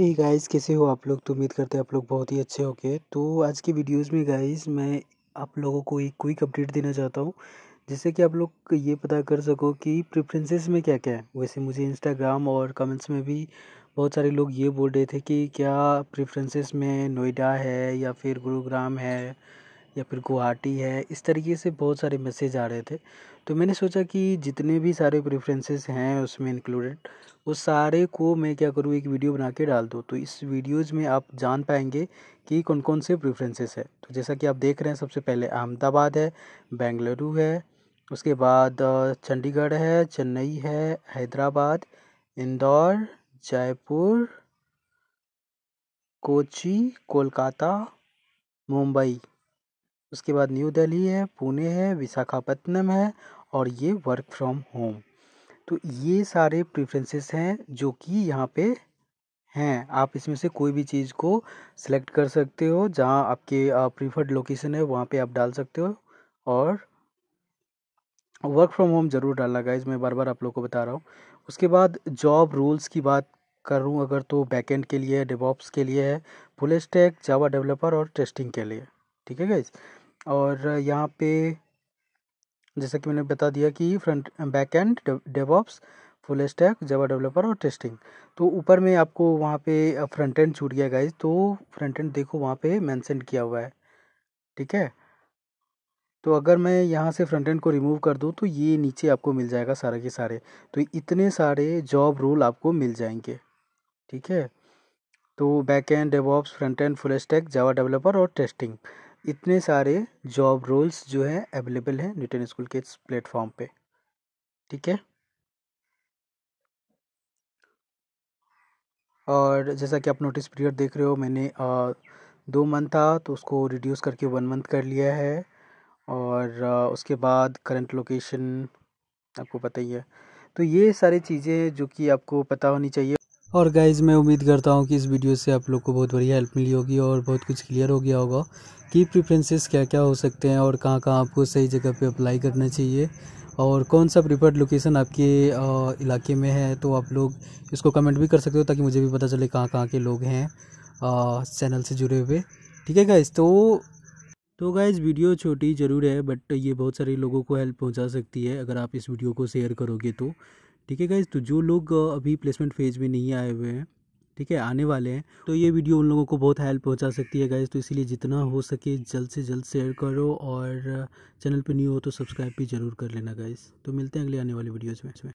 hey guys कैसे हो आप लोग तो उम्मीद करते हैं आप लोग बहुत ही अच्छे होके तो आज की वीडियोस में गाइस मैं आप लोगों को एक क्विक अपडेट देना चाहता हूँ जिससे कि आप लोग ये पता कर सको कि प्रेफरेंसेस में क्या क्या है वैसे मुझे इंस्टाग्राम और कमेंट्स में भी बहुत सारे लोग ये बोल रहे थे कि क्या प्रेफरेंसेस में नोएडा है या फिर गुरुग्राम है या फिर गुवाहाटी है इस तरीके से बहुत सारे मैसेज आ रहे थे तो मैंने सोचा कि जितने भी सारे प्रेफरेंसेस हैं उसमें इंक्लूडेड वो सारे को मैं क्या करूँ एक वीडियो बना के डाल दूँ तो इस वीडियोज़ में आप जान पाएंगे कि कौन कौन से प्रेफरेंसेस है तो जैसा कि आप देख रहे हैं सबसे पहले अहमदाबाद है बेंगलुरु है उसके बाद चंडीगढ़ है चेन्नई है हैदराबाद इंदौर जयपुर कोची कोलकाता मुंबई उसके बाद न्यू दिल्ली है पुणे है विशाखापट्टनम है और ये वर्क फ्रॉम होम तो ये सारे प्रेफरेंसेस हैं जो कि यहाँ पे हैं आप इसमें से कोई भी चीज़ को सिलेक्ट कर सकते हो जहाँ आपके प्रीफर्ड लोकेशन है वहाँ पे आप डाल सकते हो और वर्क फ्रॉम होम ज़रूर डालना गाइज मैं बार बार आप लोग को बता रहा हूँ उसके बाद जॉब रूल्स की बात करूँ अगर तो बैकेंड के लिए डिवॉप्स के लिए है पुलिस टैक जावा डेवलपर और टेस्टिंग के लिए ठीक है गाइज़ और यहाँ पे जैसा कि मैंने बता दिया कि front back end DevOps full stack Java developer और टेस्टिंग तो ऊपर में आपको वहाँ पे फ्रंट एंड छूट गया गाइज तो फ्रंट एंड देखो वहाँ पे मैंसन किया हुआ है ठीक है तो अगर मैं यहाँ से फ्रंट एंड को रिमूव कर दूँ तो ये नीचे आपको मिल जाएगा सारे के सारे तो इतने सारे जॉब रोल आपको मिल जाएंगे ठीक है तो back end DevOps front end full stack Java developer और टेस्टिंग इतने सारे जॉब रोल्स जो है अवेलेबल हैं न्यूटन स्कूल के इस प्लेटफॉर्म पे ठीक है और जैसा कि आप नोटिस पीरियड देख रहे हो मैंने आ, दो मंथ था तो उसको रिड्यूस करके वन मंथ कर लिया है और आ, उसके बाद करंट लोकेशन आपको पता ही है तो ये सारी चीज़ें जो कि आपको पता होनी चाहिए और गाइज़ मैं उम्मीद करता हूँ कि इस वीडियो से आप लोग को बहुत बढ़िया हेल्प मिली होगी और बहुत कुछ क्लियर हो गया होगा कि प्रिफ्रेंसेस क्या क्या हो सकते हैं और कहाँ कहाँ आपको सही जगह पे अप्लाई करना चाहिए और कौन सा प्रिफर्ड लोकेशन आपके इलाके में है तो आप लोग इसको कमेंट भी कर सकते हो ताकि मुझे भी पता चले कहाँ कहाँ के लोग हैं चैनल से जुड़े हुए ठीक है गाइज़ तो तो गाइज़ वीडियो छोटी ज़रूर है बट ये बहुत सारे लोगों को हेल्प पहुँचा सकती है अगर आप इस वीडियो को शेयर करोगे तो ठीक है गाइज तो जो लोग अभी प्लेसमेंट फेज में नहीं आए हुए हैं ठीक है आने वाले हैं तो ये वीडियो उन लोगों को बहुत हेल्प पहुंचा सकती है गाइज तो इसीलिए जितना हो सके जल्द से जल्द शेयर करो और चैनल पे न्यू हो तो सब्सक्राइब भी जरूर कर लेना गाइज तो मिलते हैं अगले आने वाले वीडियोज़ में